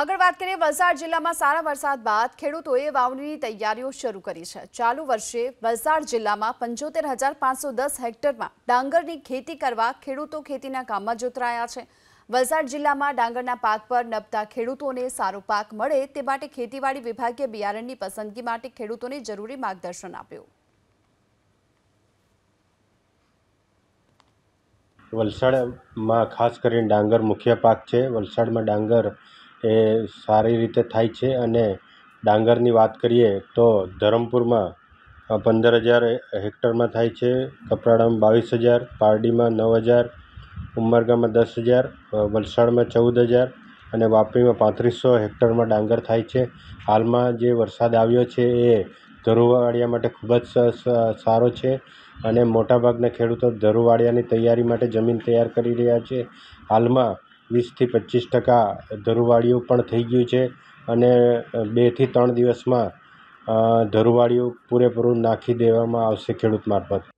આગળ વાત કરીએ વલસાડ જિલ્લામાં સારા વરસાદ બાદ ખેડૂતોએ વાવણીની તૈયારીઓ શરૂ કરી છે ચાલુ વર્ષે વલસાડ જિલ્લામાં પંચોતેર હેક્ટરમાં ડાંગરની ખેતી કરવા ખેડૂતો ખેતીના કામમાં જોતરાયા છે વલસાડ જિલ્લામાં ડાંગરના પાક પર નભતા ખેડૂતોને સારો પાક મળે તે માટે ખેતીવાડી વિભાગે બિયારણની પસંદગી માટે ખેડૂતોને જરૂરી માર્ગદર્શન આપ્યું વલસાડમાં ખાસ કરીને ડાંગર મુખ્ય પાક છે વલસાડમાં ડાંગર એ સારી રીતે થાય છે અને ડાંગરની વાત કરીએ તો ધરમપુરમાં પંદર હજાર હેક્ટરમાં થાય છે કપરાડામાં બાવીસ હજાર પારડીમાં નવ હજાર ઉમરગામાં દસ હજાર વલસાડમાં ચૌદ હજાર અને વાપીમાં પાંત્રીસો હેક્ટરમાં ડાંગર થાય છે હાલમાં જે વરસાદ આવ્યો છે એ ધરુવાળિયા માટે ખૂબ જ સારો છે અને મોટાભાગના ખેડૂતો ધરુવાડિયાની તૈયારી માટે જમીન તૈયાર કરી રહ્યા છે હાલમાં વીસથી પચીસ ટકા ધરુવાડિયું પણ થઈ ગયું છે અને બેથી ત્રણ દિવસમાં ધરુવાડિયું પૂરેપૂરું નાખી દેવામાં આવશે ખેડૂત મારફત